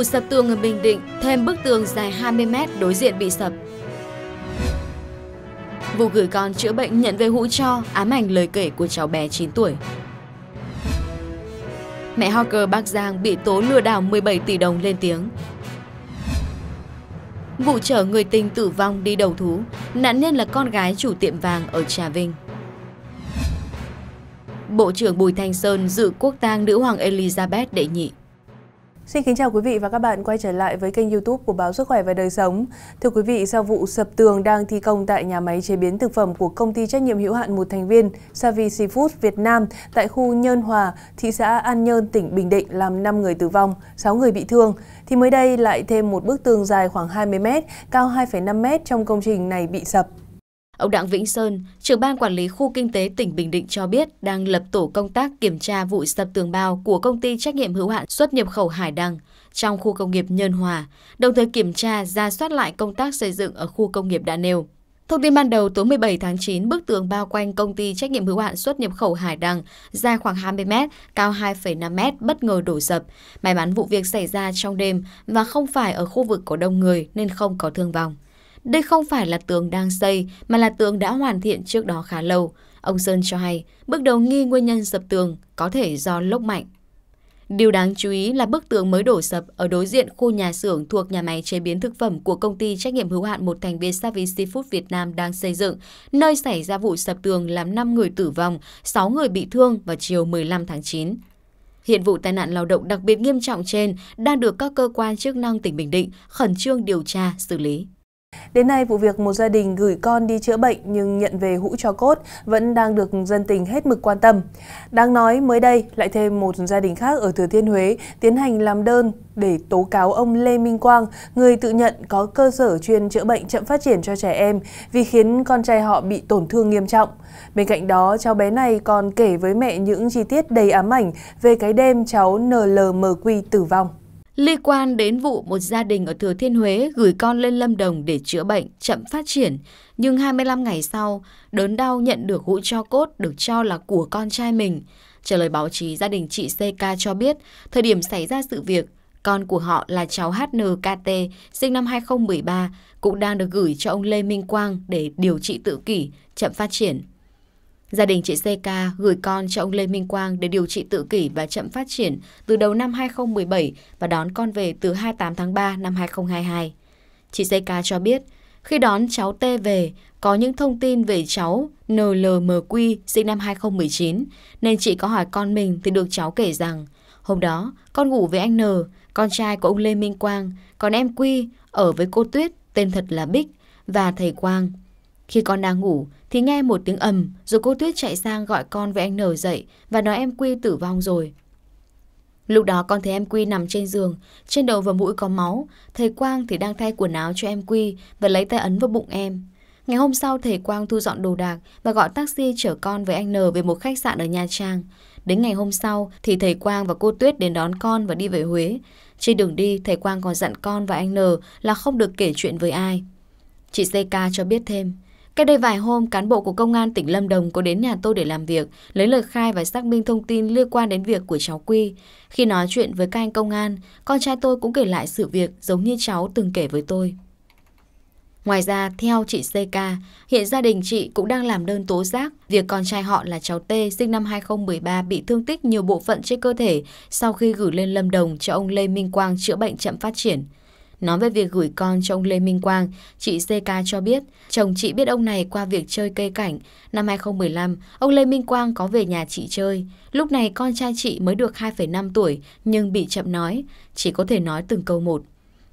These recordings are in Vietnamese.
Vụ sập tường ở Bình Định, thêm bức tường dài 20 m đối diện bị sập. Vụ gửi con chữa bệnh nhận về hũ cho, ám ảnh lời kể của cháu bé 9 tuổi. Mẹ Hawker Bắc Giang bị tố lừa đảo 17 tỷ đồng lên tiếng. Vụ chở người tình tử vong đi đầu thú, nạn nhân là con gái chủ tiệm vàng ở Trà Vinh. Bộ trưởng Bùi Thanh Sơn dự quốc tang nữ hoàng Elizabeth đệ nhị. Xin kính chào quý vị và các bạn quay trở lại với kênh youtube của Báo Sức Khỏe và Đời Sống. Thưa quý vị, sau vụ sập tường đang thi công tại nhà máy chế biến thực phẩm của công ty trách nhiệm hữu hạn một thành viên Savi Seafood Việt Nam tại khu Nhơn Hòa, thị xã An Nhơn, tỉnh Bình Định làm 5 người tử vong, 6 người bị thương, thì mới đây lại thêm một bức tường dài khoảng 20 m, cao 2,5 m trong công trình này bị sập. Ông Đặng Vĩnh Sơn, trưởng ban quản lý khu kinh tế tỉnh Bình Định cho biết đang lập tổ công tác kiểm tra vụ sập tường bao của công ty trách nhiệm hữu hạn xuất nhập khẩu Hải Đăng trong khu công nghiệp Nhân Hòa, đồng thời kiểm tra ra soát lại công tác xây dựng ở khu công nghiệp đã nêu. Thông tin ban đầu tối 17 tháng 9, bức tường bao quanh công ty trách nhiệm hữu hạn xuất nhập khẩu Hải Đăng dài khoảng 20 m, cao 2,5 m bất ngờ đổ sập. May mắn vụ việc xảy ra trong đêm và không phải ở khu vực có đông người nên không có thương vong. Đây không phải là tường đang xây, mà là tường đã hoàn thiện trước đó khá lâu. Ông Sơn cho hay, bước đầu nghi nguyên nhân sập tường có thể do lốc mạnh. Điều đáng chú ý là bức tường mới đổ sập ở đối diện khu nhà xưởng thuộc nhà máy chế biến thực phẩm của công ty trách nhiệm hữu hạn một thành viên Savi Seafood Việt Nam đang xây dựng, nơi xảy ra vụ sập tường làm 5 người tử vong, 6 người bị thương vào chiều 15 tháng 9. Hiện vụ tai nạn lao động đặc biệt nghiêm trọng trên đang được các cơ quan chức năng tỉnh Bình Định khẩn trương điều tra, xử lý. Đến nay, vụ việc một gia đình gửi con đi chữa bệnh nhưng nhận về hũ cho cốt vẫn đang được dân tình hết mực quan tâm. Đáng nói, mới đây lại thêm một gia đình khác ở Thừa Thiên Huế tiến hành làm đơn để tố cáo ông Lê Minh Quang, người tự nhận có cơ sở chuyên chữa bệnh chậm phát triển cho trẻ em vì khiến con trai họ bị tổn thương nghiêm trọng. Bên cạnh đó, cháu bé này còn kể với mẹ những chi tiết đầy ám ảnh về cái đêm cháu NLMQ tử vong. Liên quan đến vụ một gia đình ở Thừa Thiên Huế gửi con lên Lâm Đồng để chữa bệnh, chậm phát triển, nhưng 25 ngày sau, đớn đau nhận được hũ cho cốt được cho là của con trai mình. Trả lời báo chí, gia đình chị CK cho biết, thời điểm xảy ra sự việc, con của họ là cháu HNKT, sinh năm 2013, cũng đang được gửi cho ông Lê Minh Quang để điều trị tự kỷ, chậm phát triển. Gia đình chị CK gửi con cho ông Lê Minh Quang để điều trị tự kỷ và chậm phát triển từ đầu năm 2017 và đón con về từ 28 tháng 3 năm 2022. Chị CK cho biết, khi đón cháu T về, có những thông tin về cháu NLMQ sinh năm 2019, nên chị có hỏi con mình thì được cháu kể rằng, hôm đó con ngủ với anh N, con trai của ông Lê Minh Quang, còn em Quy ở với cô Tuyết, tên thật là Bích, và thầy Quang, khi con đang ngủ thì nghe một tiếng ầm rồi cô Tuyết chạy sang gọi con với anh N dậy và nói em Quy tử vong rồi. Lúc đó con thấy em Quy nằm trên giường, trên đầu và mũi có máu. Thầy Quang thì đang thay quần áo cho em Quy và lấy tay ấn vào bụng em. Ngày hôm sau thầy Quang thu dọn đồ đạc và gọi taxi chở con với anh N về một khách sạn ở Nha Trang. Đến ngày hôm sau thì thầy Quang và cô Tuyết đến đón con và đi về Huế. Trên đường đi, thầy Quang còn dặn con và anh N là không được kể chuyện với ai. Chị CK cho biết thêm, Cách đây vài hôm, cán bộ của công an tỉnh Lâm Đồng có đến nhà tôi để làm việc, lấy lời khai và xác minh thông tin liên quan đến việc của cháu Quy. Khi nói chuyện với các anh công an, con trai tôi cũng kể lại sự việc giống như cháu từng kể với tôi. Ngoài ra, theo chị CK, hiện gia đình chị cũng đang làm đơn tố giác việc con trai họ là cháu T sinh năm 2013 bị thương tích nhiều bộ phận trên cơ thể sau khi gửi lên Lâm Đồng cho ông Lê Minh Quang chữa bệnh chậm phát triển. Nói về việc gửi con cho ông Lê Minh Quang, chị CK cho biết chồng chị biết ông này qua việc chơi cây cảnh. Năm 2015, ông Lê Minh Quang có về nhà chị chơi. Lúc này con trai chị mới được 2,5 tuổi nhưng bị chậm nói, chỉ có thể nói từng câu một.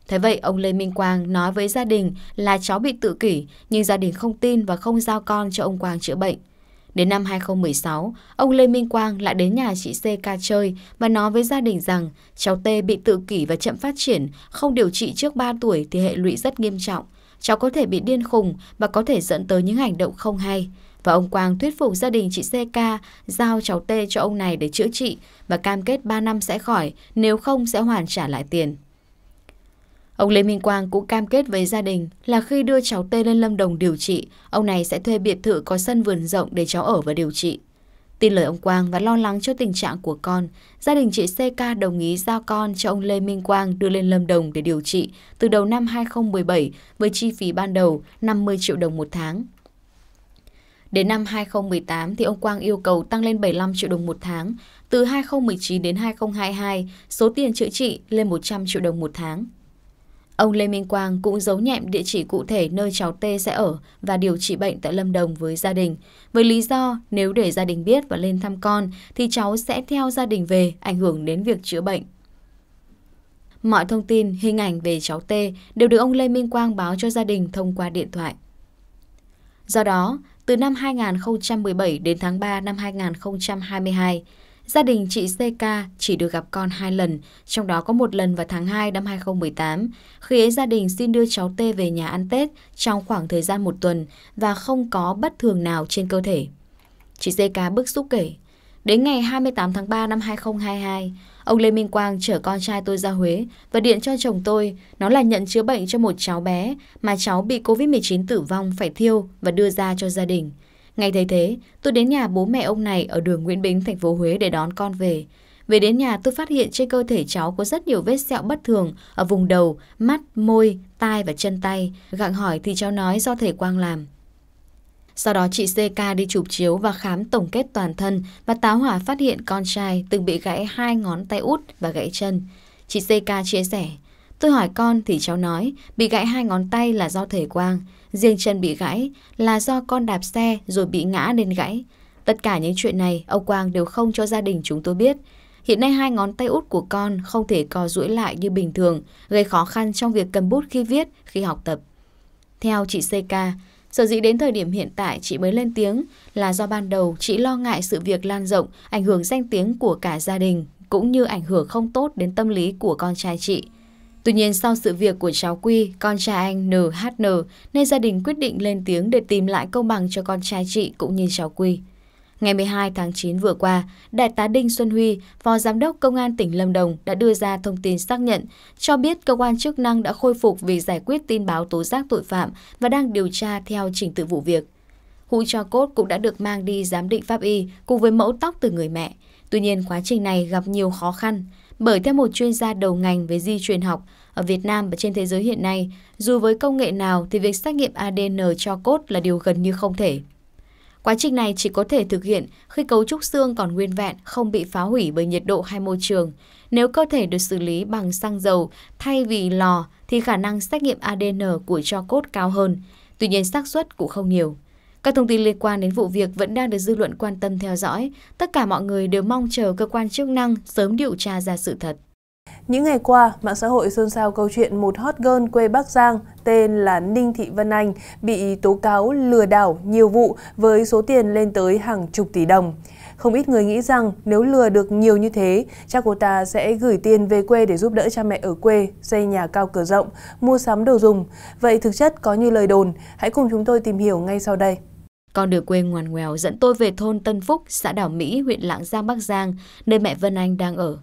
Thế vậy, ông Lê Minh Quang nói với gia đình là cháu bị tự kỷ, nhưng gia đình không tin và không giao con cho ông Quang chữa bệnh. Đến năm 2016, ông Lê Minh Quang lại đến nhà chị CK chơi và nói với gia đình rằng cháu T bị tự kỷ và chậm phát triển, không điều trị trước 3 tuổi thì hệ lụy rất nghiêm trọng. Cháu có thể bị điên khùng và có thể dẫn tới những hành động không hay. Và ông Quang thuyết phục gia đình chị CK giao cháu T cho ông này để chữa trị và cam kết 3 năm sẽ khỏi, nếu không sẽ hoàn trả lại tiền. Ông Lê Minh Quang cũng cam kết với gia đình là khi đưa cháu T lên Lâm Đồng điều trị, ông này sẽ thuê biệt thự có sân vườn rộng để cháu ở và điều trị. Tin lời ông Quang và lo lắng cho tình trạng của con, gia đình chị CK đồng ý giao con cho ông Lê Minh Quang đưa lên Lâm Đồng để điều trị từ đầu năm 2017 với chi phí ban đầu 50 triệu đồng một tháng. Đến năm 2018 thì ông Quang yêu cầu tăng lên 75 triệu đồng một tháng, từ 2019 đến 2022 số tiền chữa trị lên 100 triệu đồng một tháng. Ông Lê Minh Quang cũng giấu nhẹm địa chỉ cụ thể nơi cháu T sẽ ở và điều trị bệnh tại Lâm Đồng với gia đình. Với lý do nếu để gia đình biết và lên thăm con thì cháu sẽ theo gia đình về ảnh hưởng đến việc chữa bệnh. Mọi thông tin, hình ảnh về cháu T đều được ông Lê Minh Quang báo cho gia đình thông qua điện thoại. Do đó, từ năm 2017 đến tháng 3 năm 2022, Gia đình chị CK chỉ được gặp con hai lần, trong đó có một lần vào tháng 2 năm 2018, khi ấy gia đình xin đưa cháu T về nhà ăn Tết trong khoảng thời gian một tuần và không có bất thường nào trên cơ thể. Chị CK bức xúc kể, đến ngày 28 tháng 3 năm 2022, ông Lê Minh Quang chở con trai tôi ra Huế và điện cho chồng tôi, nó là nhận chữa bệnh cho một cháu bé mà cháu bị COVID-19 tử vong phải thiêu và đưa ra cho gia đình. Ngay thấy thế, tôi đến nhà bố mẹ ông này ở đường Nguyễn Bính, thành phố Huế để đón con về. Về đến nhà, tôi phát hiện trên cơ thể cháu có rất nhiều vết sẹo bất thường ở vùng đầu, mắt, môi, tai và chân tay. Gặng hỏi thì cháu nói do thầy Quang làm. Sau đó chị CK đi chụp chiếu và khám tổng kết toàn thân và táo hỏa phát hiện con trai từng bị gãy hai ngón tay út và gãy chân. Chị CK chia sẻ, Tôi hỏi con thì cháu nói bị gãy hai ngón tay là do thể quang, riêng chân bị gãy là do con đạp xe rồi bị ngã nên gãy. Tất cả những chuyện này ông Quang đều không cho gia đình chúng tôi biết. Hiện nay hai ngón tay út của con không thể co duỗi lại như bình thường, gây khó khăn trong việc cầm bút khi viết, khi học tập. Theo chị CK, sở dĩ đến thời điểm hiện tại chị mới lên tiếng là do ban đầu chị lo ngại sự việc lan rộng, ảnh hưởng danh tiếng của cả gia đình, cũng như ảnh hưởng không tốt đến tâm lý của con trai chị. Tuy nhiên sau sự việc của cháu Quy, con trai anh NHN, nên gia đình quyết định lên tiếng để tìm lại công bằng cho con trai chị cũng như cháu Quy. Ngày 12 tháng 9 vừa qua, Đại tá Đinh Xuân Huy, Phó Giám đốc Công an tỉnh Lâm Đồng đã đưa ra thông tin xác nhận, cho biết cơ quan chức năng đã khôi phục việc giải quyết tin báo tố giác tội phạm và đang điều tra theo trình tự vụ việc. Hũ cho cốt cũng đã được mang đi giám định pháp y cùng với mẫu tóc từ người mẹ. Tuy nhiên quá trình này gặp nhiều khó khăn bởi theo một chuyên gia đầu ngành về di truyền học, ở Việt Nam và trên thế giới hiện nay, dù với công nghệ nào thì việc xét nghiệm ADN cho cốt là điều gần như không thể. Quá trình này chỉ có thể thực hiện khi cấu trúc xương còn nguyên vẹn, không bị phá hủy bởi nhiệt độ hay môi trường. Nếu cơ thể được xử lý bằng xăng dầu thay vì lò thì khả năng xét nghiệm ADN của cho cốt cao hơn, tuy nhiên xác suất cũng không nhiều các thông tin liên quan đến vụ việc vẫn đang được dư luận quan tâm theo dõi. Tất cả mọi người đều mong chờ cơ quan chức năng sớm điều tra ra sự thật. Những ngày qua, mạng xã hội xôn xao câu chuyện một hot girl quê Bắc Giang tên là Ninh Thị Vân Anh bị tố cáo lừa đảo nhiều vụ với số tiền lên tới hàng chục tỷ đồng. Không ít người nghĩ rằng nếu lừa được nhiều như thế, cha cô ta sẽ gửi tiền về quê để giúp đỡ cha mẹ ở quê, xây nhà cao cửa rộng, mua sắm đồ dùng. Vậy thực chất có như lời đồn, hãy cùng chúng tôi tìm hiểu ngay sau đây. Con đường quê ngoằn ngoèo dẫn tôi về thôn Tân Phúc, xã Đảo Mỹ, huyện Lạng Giang, Bắc Giang, nơi mẹ Vân Anh đang ở.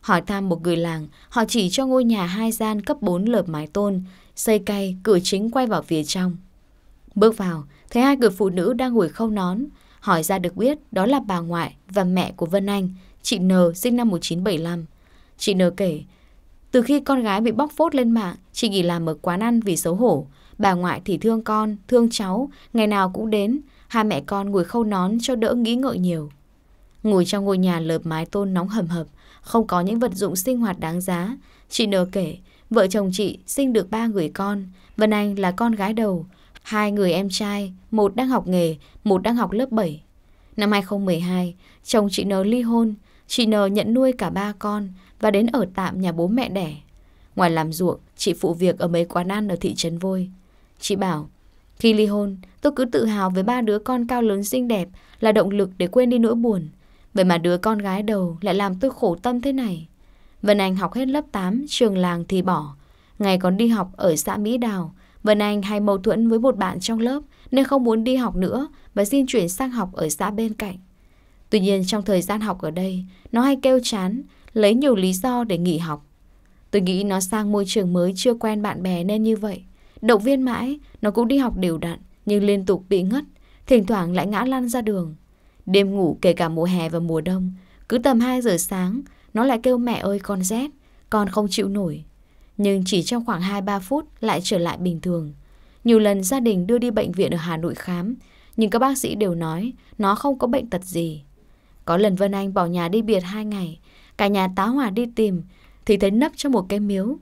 Hỏi thăm một người làng, họ chỉ cho ngôi nhà hai gian cấp 4 lợp mái tôn, xây cay, cửa chính quay vào phía trong. Bước vào, thấy hai người phụ nữ đang ngồi khâu nón, Hỏi ra được biết đó là bà ngoại và mẹ của Vân Anh, chị N sinh năm 1975. Chị N kể, từ khi con gái bị bóc phốt lên mạng, chị nghỉ làm ở quán ăn vì xấu hổ. Bà ngoại thì thương con, thương cháu, ngày nào cũng đến. Hai mẹ con ngồi khâu nón cho đỡ nghĩ ngợi nhiều. Ngồi trong ngôi nhà lợp mái tôn nóng hầm hập, không có những vật dụng sinh hoạt đáng giá. Chị N kể, vợ chồng chị sinh được ba người con, Vân Anh là con gái đầu, Hai người em trai, một đang học nghề, một đang học lớp 7. Năm 2012, chồng chị N ly hôn, chị N nhận nuôi cả ba con và đến ở tạm nhà bố mẹ đẻ. Ngoài làm ruộng, chị phụ việc ở mấy quán ăn ở thị trấn Vôi. Chị bảo, khi ly hôn, tôi cứ tự hào với ba đứa con cao lớn xinh đẹp là động lực để quên đi nỗi buồn. Vậy mà đứa con gái đầu lại làm tôi khổ tâm thế này. Vân Anh học hết lớp 8, trường làng thì bỏ. Ngày còn đi học ở xã Mỹ Đào, Vân Anh hay mâu thuẫn với một bạn trong lớp nên không muốn đi học nữa và xin chuyển sang học ở xã bên cạnh. Tuy nhiên trong thời gian học ở đây, nó hay kêu chán, lấy nhiều lý do để nghỉ học. Tôi nghĩ nó sang môi trường mới chưa quen bạn bè nên như vậy. Động viên mãi, nó cũng đi học đều đặn, nhưng liên tục bị ngất, thỉnh thoảng lại ngã lăn ra đường. Đêm ngủ kể cả mùa hè và mùa đông, cứ tầm 2 giờ sáng, nó lại kêu mẹ ơi con rét, con không chịu nổi nhưng chỉ trong khoảng 2-3 phút lại trở lại bình thường. Nhiều lần gia đình đưa đi bệnh viện ở Hà Nội khám, nhưng các bác sĩ đều nói nó không có bệnh tật gì. Có lần Vân Anh bỏ nhà đi biệt 2 ngày, cả nhà tá hỏa đi tìm, thì thấy nấp trong một cái miếu.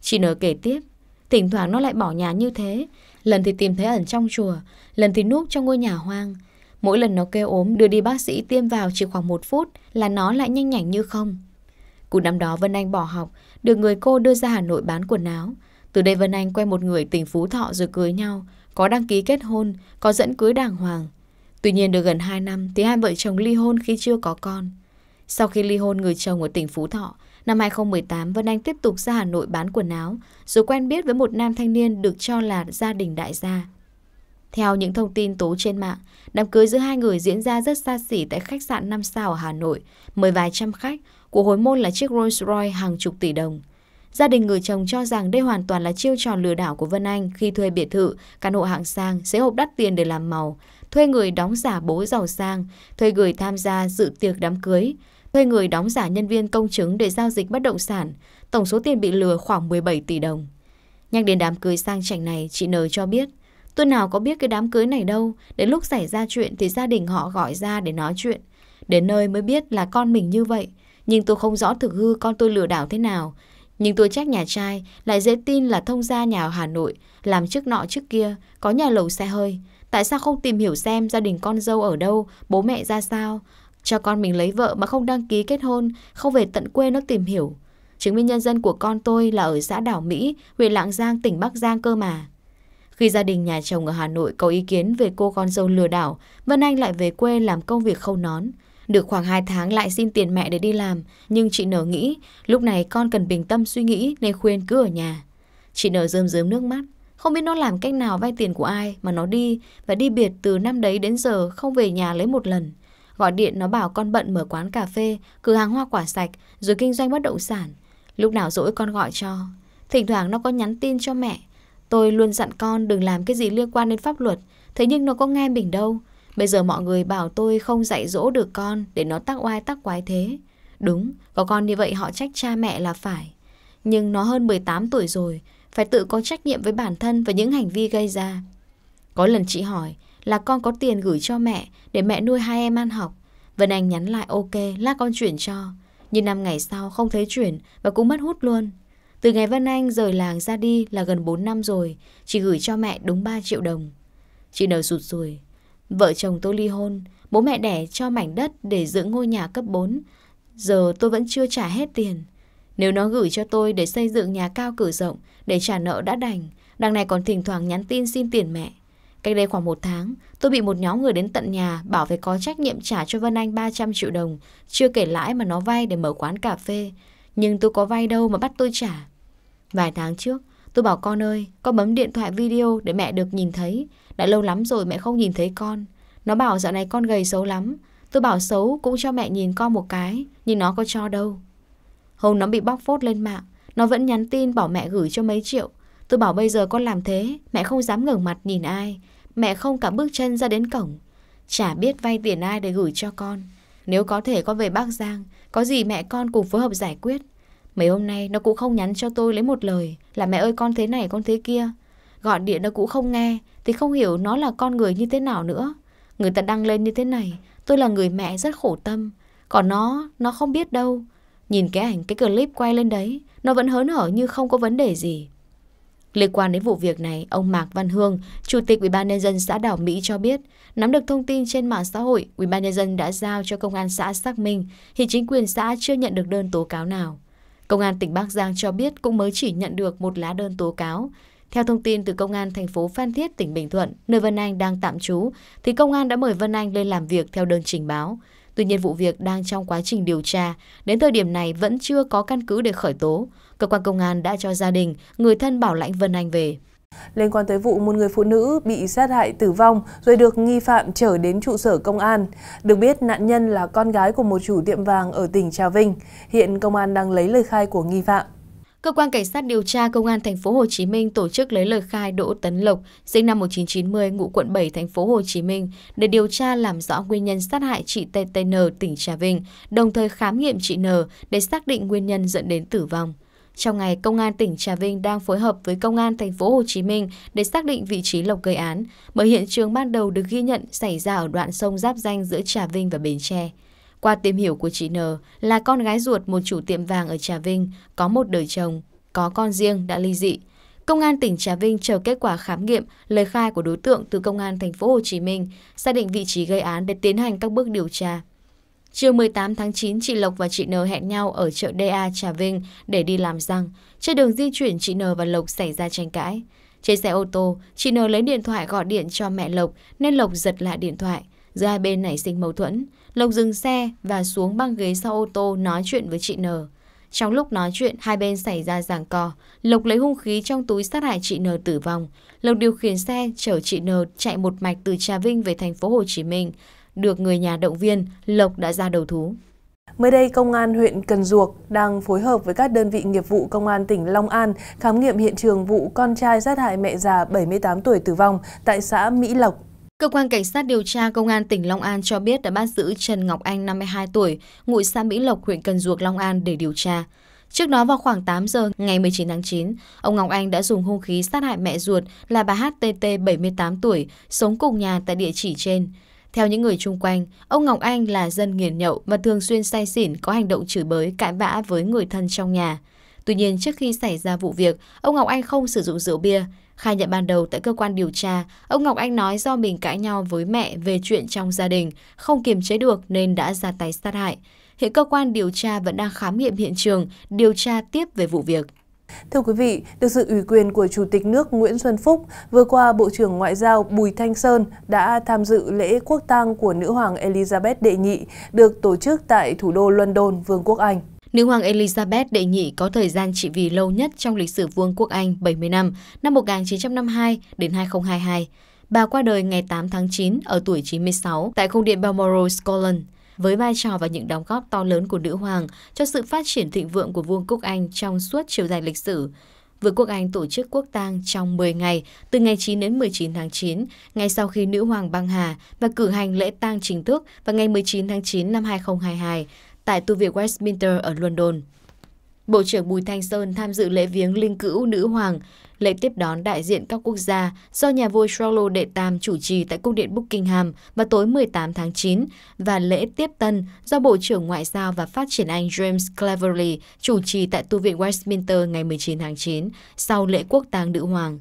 Chị nở kể tiếp, thỉnh thoảng nó lại bỏ nhà như thế, lần thì tìm thấy ẩn trong chùa, lần thì núp trong ngôi nhà hoang. Mỗi lần nó kêu ốm đưa đi bác sĩ tiêm vào chỉ khoảng một phút là nó lại nhanh nhảnh như không. Cụ năm đó Vân Anh bỏ học được người cô đưa ra Hà Nội bán quần áo. Từ đây Vân Anh quen một người tỉnh Phú Thọ rồi cưới nhau, có đăng ký kết hôn, có dẫn cưới đàng hoàng. Tuy nhiên được gần 2 năm thì hai vợ chồng ly hôn khi chưa có con. Sau khi ly hôn người chồng ở tỉnh Phú Thọ, năm 2018 Vân Anh tiếp tục ra Hà Nội bán quần áo, rồi quen biết với một nam thanh niên được cho là gia đình đại gia. Theo những thông tin tố trên mạng, đám cưới giữa hai người diễn ra rất xa xỉ tại khách sạn 5 sao ở Hà Nội, mời vài trăm khách, của hối môn là chiếc Rolls Royce hàng chục tỷ đồng. Gia đình người chồng cho rằng đây hoàn toàn là chiêu trò lừa đảo của Vân Anh khi thuê biệt thự, căn hộ hạng sang, xế hộp đắt tiền để làm màu, thuê người đóng giả bố giàu sang, thuê người tham gia dự tiệc đám cưới, thuê người đóng giả nhân viên công chứng để giao dịch bất động sản, tổng số tiền bị lừa khoảng 17 tỷ đồng. Nhắc đến đám cưới sang chảnh này, chị N cho biết, tôi nào có biết cái đám cưới này đâu, đến lúc xảy ra chuyện thì gia đình họ gọi ra để nói chuyện. Đến nơi mới biết là con mình như vậy, nhưng tôi không rõ thực hư con tôi lừa đảo thế nào. Nhưng tôi trách nhà trai lại dễ tin là thông gia nhà ở Hà Nội, làm trước nọ trước kia, có nhà lầu xe hơi. Tại sao không tìm hiểu xem gia đình con dâu ở đâu, bố mẹ ra sao? Cho con mình lấy vợ mà không đăng ký kết hôn, không về tận quê nó tìm hiểu. Chứng minh nhân dân của con tôi là ở xã Đảo Mỹ, huyện Lạng Giang, tỉnh Bắc Giang cơ mà. Khi gia đình nhà chồng ở Hà Nội có ý kiến về cô con dâu lừa đảo, Vân Anh lại về quê làm công việc khâu nón. Được khoảng 2 tháng lại xin tiền mẹ để đi làm, nhưng chị nở nghĩ lúc này con cần bình tâm suy nghĩ nên khuyên cứ ở nhà. Chị nở rơm rớm nước mắt, không biết nó làm cách nào vay tiền của ai mà nó đi và đi biệt từ năm đấy đến giờ không về nhà lấy một lần. Gọi điện nó bảo con bận mở quán cà phê, cửa hàng hoa quả sạch rồi kinh doanh bất động sản. Lúc nào rỗi con gọi cho. Thỉnh thoảng nó có nhắn tin cho mẹ. Tôi luôn dặn con đừng làm cái gì liên quan đến pháp luật, thế nhưng nó có nghe mình đâu. Bây giờ mọi người bảo tôi không dạy dỗ được con để nó tắc oai tắc quái thế. Đúng, có con như vậy họ trách cha mẹ là phải. Nhưng nó hơn 18 tuổi rồi, phải tự có trách nhiệm với bản thân và những hành vi gây ra. Có lần chị hỏi là con có tiền gửi cho mẹ để mẹ nuôi hai em ăn học. Vân Anh nhắn lại ok, lát con chuyển cho. Nhưng năm ngày sau không thấy chuyển và cũng mất hút luôn. Từ ngày Vân Anh rời làng ra đi là gần 4 năm rồi, chỉ gửi cho mẹ đúng 3 triệu đồng. Chị nở sụt rồi Vợ chồng tôi ly hôn, bố mẹ đẻ cho mảnh đất để giữ ngôi nhà cấp 4. Giờ tôi vẫn chưa trả hết tiền. Nếu nó gửi cho tôi để xây dựng nhà cao cửa rộng, để trả nợ đã đành, đằng này còn thỉnh thoảng nhắn tin xin tiền mẹ. Cách đây khoảng một tháng, tôi bị một nhóm người đến tận nhà bảo phải có trách nhiệm trả cho Vân Anh 300 triệu đồng, chưa kể lãi mà nó vay để mở quán cà phê. Nhưng tôi có vay đâu mà bắt tôi trả. Vài tháng trước, tôi bảo con ơi, con bấm điện thoại video để mẹ được nhìn thấy. Đã lâu lắm rồi mẹ không nhìn thấy con Nó bảo dạo này con gầy xấu lắm Tôi bảo xấu cũng cho mẹ nhìn con một cái Nhưng nó có cho đâu Hôm nó bị bóc phốt lên mạng Nó vẫn nhắn tin bảo mẹ gửi cho mấy triệu Tôi bảo bây giờ con làm thế Mẹ không dám ngẩng mặt nhìn ai Mẹ không cả bước chân ra đến cổng Chả biết vay tiền ai để gửi cho con Nếu có thể con về Bắc Giang Có gì mẹ con cùng phối hợp giải quyết Mấy hôm nay nó cũng không nhắn cho tôi lấy một lời Là mẹ ơi con thế này con thế kia Gọi điện nó cũng không nghe thì không hiểu nó là con người như thế nào nữa. Người ta đăng lên như thế này, tôi là người mẹ rất khổ tâm. Còn nó, nó không biết đâu. Nhìn cái ảnh, cái clip quay lên đấy, nó vẫn hớn hở như không có vấn đề gì. Liên quan đến vụ việc này, ông Mạc Văn Hương, Chủ tịch ubnd xã Đảo Mỹ cho biết, nắm được thông tin trên mạng xã hội, ubnd đã giao cho công an xã xác minh, thì chính quyền xã chưa nhận được đơn tố cáo nào. Công an tỉnh Bắc Giang cho biết cũng mới chỉ nhận được một lá đơn tố cáo, theo thông tin từ công an thành phố Phan Thiết, tỉnh Bình Thuận, nơi Vân Anh đang tạm trú, thì công an đã mời Vân Anh lên làm việc theo đơn trình báo. Tuy nhiên vụ việc đang trong quá trình điều tra, đến thời điểm này vẫn chưa có căn cứ để khởi tố. Cơ quan công an đã cho gia đình, người thân bảo lãnh Vân Anh về. Liên quan tới vụ một người phụ nữ bị sát hại tử vong rồi được nghi phạm trở đến trụ sở công an. Được biết nạn nhân là con gái của một chủ tiệm vàng ở tỉnh Trà Vinh. Hiện công an đang lấy lời khai của nghi phạm. Cơ quan cảnh sát điều tra Công an thành phố Hồ Chí Minh tổ chức lấy lời khai Đỗ Tấn Lộc, sinh năm 1990, ngụ quận 7 thành phố Hồ Chí Minh để điều tra làm rõ nguyên nhân sát hại chị TTN tỉnh Trà Vinh, đồng thời khám nghiệm chị N để xác định nguyên nhân dẫn đến tử vong. Trong ngày, Công an tỉnh Trà Vinh đang phối hợp với Công an thành phố Hồ Chí Minh để xác định vị trí Lộc gây án, bởi hiện trường ban đầu được ghi nhận xảy ra ở đoạn sông giáp danh giữa Trà Vinh và Bến Tre. Qua tìm hiểu của chị N là con gái ruột một chủ tiệm vàng ở Trà Vinh, có một đời chồng, có con riêng đã ly dị. Công an tỉnh Trà Vinh chờ kết quả khám nghiệm, lời khai của đối tượng từ công an thành phố Hồ Chí Minh, xác định vị trí gây án để tiến hành các bước điều tra. Chiều 18 tháng 9, chị Lộc và chị N hẹn nhau ở chợ DA Trà Vinh để đi làm răng. Trên đường di chuyển, chị N và Lộc xảy ra tranh cãi. Trên xe ô tô, chị N lấy điện thoại gọi điện cho mẹ Lộc nên Lộc giật lại điện thoại. Giữa hai bên nảy sinh mâu thuẫn, Lộc dừng xe và xuống băng ghế sau ô tô nói chuyện với chị N. Trong lúc nói chuyện, hai bên xảy ra giảng co. Lộc lấy hung khí trong túi sát hại chị N tử vong. Lộc điều khiển xe chở chị N chạy một mạch từ Trà Vinh về thành phố Hồ Chí Minh. Được người nhà động viên, Lộc đã ra đầu thú. Mới đây, Công an huyện Cần Duộc đang phối hợp với các đơn vị nghiệp vụ Công an tỉnh Long An khám nghiệm hiện trường vụ con trai sát hại mẹ già 78 tuổi tử vong tại xã Mỹ Lộc, Cơ quan Cảnh sát điều tra Công an tỉnh Long An cho biết đã bắt giữ Trần Ngọc Anh, 52 tuổi, ngụ xã Mỹ Lộc, huyện Cần Duộc, Long An để điều tra. Trước đó vào khoảng 8 giờ ngày 19 tháng 9, ông Ngọc Anh đã dùng hung khí sát hại mẹ ruột là bà HTT 78 tuổi, sống cùng nhà tại địa chỉ trên. Theo những người chung quanh, ông Ngọc Anh là dân nghiền nhậu và thường xuyên say xỉn có hành động chửi bới, cãi vã với người thân trong nhà. Tuy nhiên, trước khi xảy ra vụ việc, ông Ngọc Anh không sử dụng rượu bia, Khai nhận ban đầu tại cơ quan điều tra, ông Ngọc Anh nói do mình cãi nhau với mẹ về chuyện trong gia đình, không kiềm chế được nên đã ra tay sát hại. Hiện cơ quan điều tra vẫn đang khám nghiệm hiện trường, điều tra tiếp về vụ việc. Thưa quý vị, được sự ủy quyền của Chủ tịch nước Nguyễn Xuân Phúc, vừa qua Bộ trưởng Ngoại giao Bùi Thanh Sơn đã tham dự lễ quốc tang của nữ hoàng Elizabeth đệ nhị được tổ chức tại thủ đô London, Vương quốc Anh. Nữ hoàng Elizabeth đệ nhị có thời gian trị vì lâu nhất trong lịch sử Vương quốc Anh 70 năm, năm 1952 đến 2022. Bà qua đời ngày 8 tháng 9 ở tuổi 96 tại cung điện Balmoral, Scotland. Với vai trò và những đóng góp to lớn của nữ hoàng cho sự phát triển thịnh vượng của Vương quốc Anh trong suốt chiều dài lịch sử, Vương quốc Anh tổ chức quốc tang trong 10 ngày, từ ngày 9 đến 19 tháng 9, ngay sau khi nữ hoàng băng hà và cử hành lễ tang chính thức vào ngày 19 tháng 9 năm 2022 tại tu viện Westminster ở London. Bộ trưởng Bùi Thanh Sơn tham dự lễ viếng linh cữu nữ hoàng, lễ tiếp đón đại diện các quốc gia do nhà vua Charles đệ tam chủ trì tại cung điện Buckingham vào tối 18 tháng 9 và lễ tiếp tân do Bộ trưởng Ngoại giao và Phát triển Anh James Cleverly chủ trì tại tu viện Westminster ngày 19 tháng 9 sau lễ quốc tang nữ hoàng.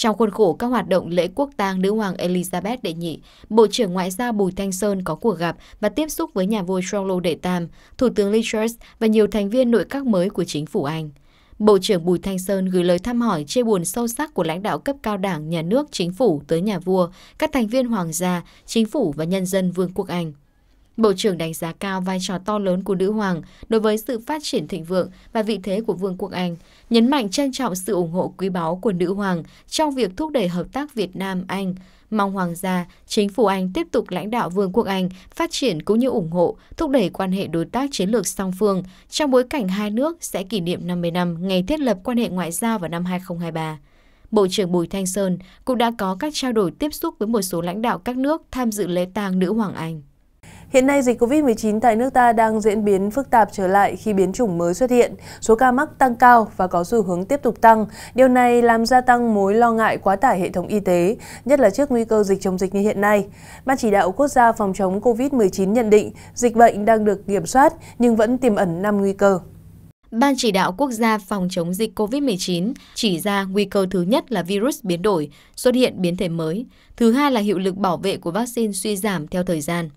Trong khuôn khổ các hoạt động lễ quốc tang nữ hoàng Elizabeth đệ nhị, Bộ trưởng Ngoại giao Bùi Thanh Sơn có cuộc gặp và tiếp xúc với nhà vua Charles đệ tam, Thủ tướng Richards và nhiều thành viên nội các mới của chính phủ Anh. Bộ trưởng Bùi Thanh Sơn gửi lời thăm hỏi chia buồn sâu sắc của lãnh đạo cấp cao đảng, nhà nước, chính phủ tới nhà vua, các thành viên hoàng gia, chính phủ và nhân dân Vương quốc Anh. Bộ trưởng đánh giá cao vai trò to lớn của nữ hoàng đối với sự phát triển thịnh vượng và vị thế của Vương quốc Anh, nhấn mạnh trân trọng sự ủng hộ quý báu của nữ hoàng trong việc thúc đẩy hợp tác Việt Nam-Anh. Mong hoàng gia, chính phủ Anh tiếp tục lãnh đạo Vương quốc Anh phát triển cũng như ủng hộ, thúc đẩy quan hệ đối tác chiến lược song phương trong bối cảnh hai nước sẽ kỷ niệm 50 năm ngày thiết lập quan hệ ngoại giao vào năm 2023. Bộ trưởng Bùi Thanh Sơn cũng đã có các trao đổi tiếp xúc với một số lãnh đạo các nước tham dự lễ tang nữ hoàng Anh. Hiện nay, dịch COVID-19 tại nước ta đang diễn biến phức tạp trở lại khi biến chủng mới xuất hiện. Số ca mắc tăng cao và có xu hướng tiếp tục tăng. Điều này làm gia tăng mối lo ngại quá tải hệ thống y tế, nhất là trước nguy cơ dịch chống dịch như hiện nay. Ban chỉ đạo quốc gia phòng chống COVID-19 nhận định dịch bệnh đang được kiểm soát nhưng vẫn tiềm ẩn năm nguy cơ. Ban chỉ đạo quốc gia phòng chống dịch COVID-19 chỉ ra nguy cơ thứ nhất là virus biến đổi, xuất hiện biến thể mới, thứ hai là hiệu lực bảo vệ của vaccine suy giảm theo thời gian.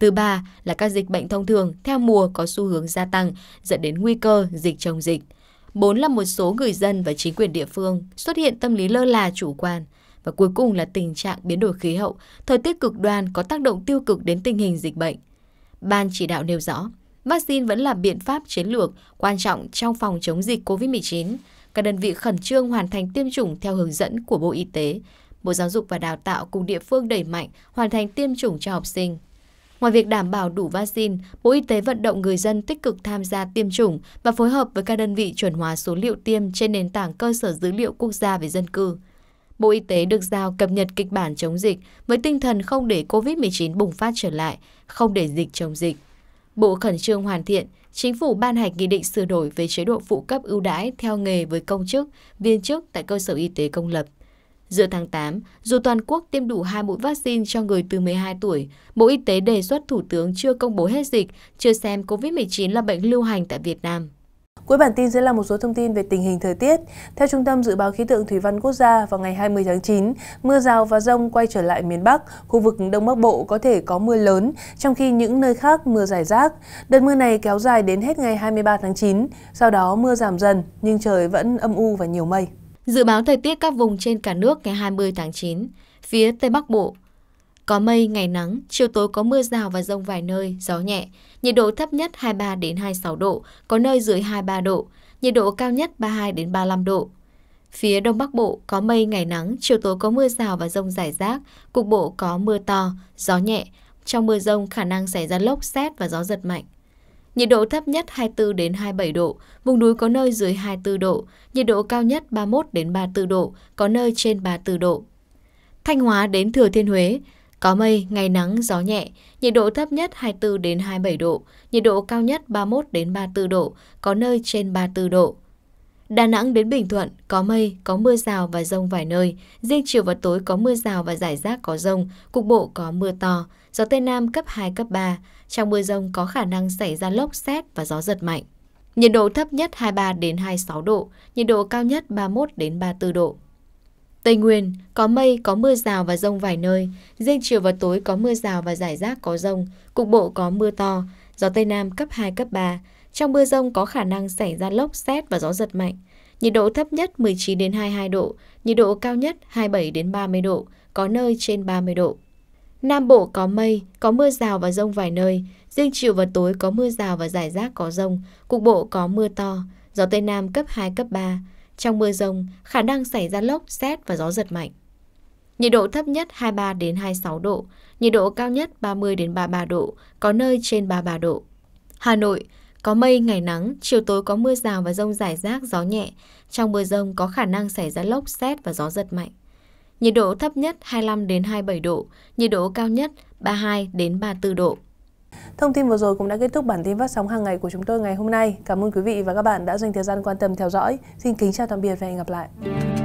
Thứ ba là các dịch bệnh thông thường theo mùa có xu hướng gia tăng, dẫn đến nguy cơ dịch chồng dịch. Bốn là một số người dân và chính quyền địa phương xuất hiện tâm lý lơ là chủ quan. Và cuối cùng là tình trạng biến đổi khí hậu, thời tiết cực đoan có tác động tiêu cực đến tình hình dịch bệnh. Ban chỉ đạo nêu rõ, vaccine vẫn là biện pháp chiến lược quan trọng trong phòng chống dịch COVID-19. Các đơn vị khẩn trương hoàn thành tiêm chủng theo hướng dẫn của Bộ Y tế. Bộ Giáo dục và Đào tạo cùng địa phương đẩy mạnh hoàn thành tiêm chủng cho học sinh, Ngoài việc đảm bảo đủ vaccine, Bộ Y tế vận động người dân tích cực tham gia tiêm chủng và phối hợp với các đơn vị chuẩn hóa số liệu tiêm trên nền tảng cơ sở dữ liệu quốc gia về dân cư. Bộ Y tế được giao cập nhật kịch bản chống dịch với tinh thần không để COVID-19 bùng phát trở lại, không để dịch chống dịch. Bộ khẩn trương hoàn thiện, chính phủ ban hành nghị định sửa đổi về chế độ phụ cấp ưu đãi theo nghề với công chức, viên chức tại cơ sở y tế công lập. Giữa tháng 8, dù toàn quốc tiêm đủ hai mũi vaccine cho người từ 12 tuổi, Bộ Y tế đề xuất Thủ tướng chưa công bố hết dịch, chưa xem COVID-19 là bệnh lưu hành tại Việt Nam. Cuối bản tin sẽ là một số thông tin về tình hình thời tiết. Theo Trung tâm Dự báo Khí tượng Thủy văn Quốc gia, vào ngày 20 tháng 9, mưa rào và rông quay trở lại miền Bắc, khu vực Đông Bắc Bộ có thể có mưa lớn, trong khi những nơi khác mưa rải rác. Đợt mưa này kéo dài đến hết ngày 23 tháng 9, sau đó mưa giảm dần nhưng trời vẫn âm u và nhiều mây. Dự báo thời tiết các vùng trên cả nước ngày 20 tháng 9, phía Tây Bắc Bộ, có mây, ngày nắng, chiều tối có mưa rào và rông vài nơi, gió nhẹ. Nhiệt độ thấp nhất 23 đến 26 độ, có nơi dưới 23 độ. Nhiệt độ cao nhất 32 đến 35 độ. Phía Đông Bắc Bộ có mây, ngày nắng, chiều tối có mưa rào và rông rải rác, cục bộ có mưa to, gió nhẹ. Trong mưa rông khả năng xảy ra lốc, xét và gió giật mạnh nhiệt độ thấp nhất 24 đến 27 độ, vùng núi có nơi dưới 24 độ, nhiệt độ cao nhất 31 đến 34 độ, có nơi trên 34 độ. Thanh Hóa đến Thừa Thiên Huế, có mây, ngày nắng, gió nhẹ, nhiệt độ thấp nhất 24 đến 27 độ, nhiệt độ cao nhất 31 đến 34 độ, có nơi trên 34 độ. Đà Nẵng đến Bình Thuận, có mây, có mưa rào và rông vài nơi, riêng chiều và tối có mưa rào và rải rác có rông, cục bộ có mưa to, gió Tây Nam cấp 2, cấp 3. Trong mưa rông có khả năng xảy ra lốc xét và gió giật mạnh. Nhiệt độ thấp nhất 23 đến 26 độ, nhiệt độ cao nhất 31 đến 34 độ. Tây Nguyên, có mây, có mưa rào và rông vài nơi. Riêng chiều và tối có mưa rào và rải rác có rông. Cục bộ có mưa to, gió Tây Nam cấp 2, cấp 3. Trong mưa rông có khả năng xảy ra lốc xét và gió giật mạnh. Nhiệt độ thấp nhất 19 đến 22 độ, nhiệt độ cao nhất 27 đến 30 độ, có nơi trên 30 độ. Nam Bộ có mây, có mưa rào và rông vài nơi, riêng chiều và tối có mưa rào và rải rác có rông, cục bộ có mưa to, gió Tây Nam cấp 2, cấp 3. Trong mưa rông, khả năng xảy ra lốc, xét và gió giật mạnh. Nhiệt độ thấp nhất 23 đến 26 độ, nhiệt độ cao nhất 30 đến 33 độ, có nơi trên 33 độ. Hà Nội có mây, ngày nắng, chiều tối có mưa rào và rông rải rác, gió nhẹ. Trong mưa rông có khả năng xảy ra lốc, xét và gió giật mạnh nhiệt độ thấp nhất 25 đến 27 độ, nhiệt độ cao nhất 32 đến 34 độ. Thông tin vừa rồi cũng đã kết thúc bản tin phát sóng hàng ngày của chúng tôi ngày hôm nay. Cảm ơn quý vị và các bạn đã dành thời gian quan tâm theo dõi. Xin kính chào tạm biệt và hẹn gặp lại.